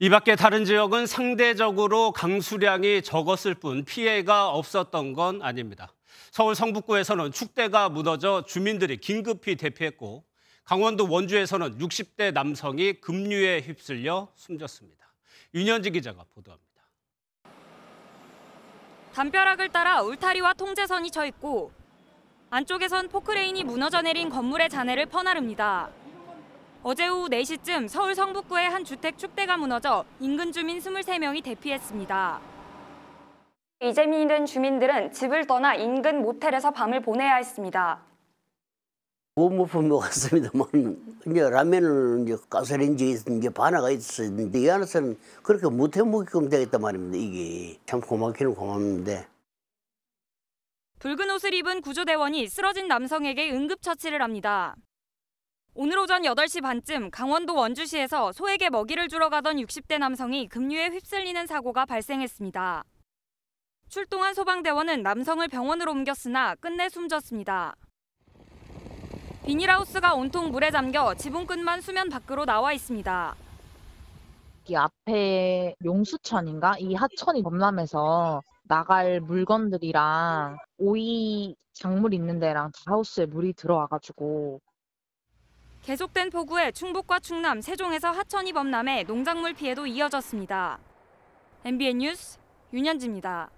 이 밖에 다른 지역은 상대적으로 강수량이 적었을 뿐 피해가 없었던 건 아닙니다. 서울 성북구에서는 축대가 무너져 주민들이 긴급히 대피했고 강원도 원주에서는 60대 남성이 급류에 휩쓸려 숨졌습니다. 윤현지 기자가 보도합니다. 담벼락을 따라 울타리와 통제선이 쳐 있고 안쪽에선 포크레인이 무너져 내린 건물의 잔해를 퍼나릅니다. 어제 오후 4시쯤 서울 성북구의 한 주택 축대가 무너져 인근 주민 23명이 대피했습니다. 이재민이 된 주민들은 집을 떠나 인근 모텔에서 밤을 보내야 했습니다. 못못본 먹었습니다만 이제 라면을 이제 가스레인지에 이제 반화가 있었는데 이 안에서는 그렇게 못해 먹게끔 되겠단 말입니다. 이게 참 고맙기는 고맙는데. 붉은 옷을 입은 구조대원이 쓰러진 남성에게 응급처치를 합니다. 오늘 오전 8시 반쯤 강원도 원주시에서 소에게 먹이를 주러 가던 60대 남성이 급류에 휩쓸리는 사고가 발생했습니다. 출동한 소방대원은 남성을 병원으로 옮겼으나 끝내 숨졌습니다. 비닐하우스가 온통 물에 잠겨 지붕끝만 수면 밖으로 나와 있습니다. 이 앞에 용수천인가 이 하천이 범람해서 나갈 물건들이랑 오이 작물 있는 데랑 하우스에 물이 들어와가지고 계속된 폭우에 충북과 충남, 세종에서 하천이 범람해 농작물 피해도 이어졌습니다. MBN 뉴스 윤현지입니다.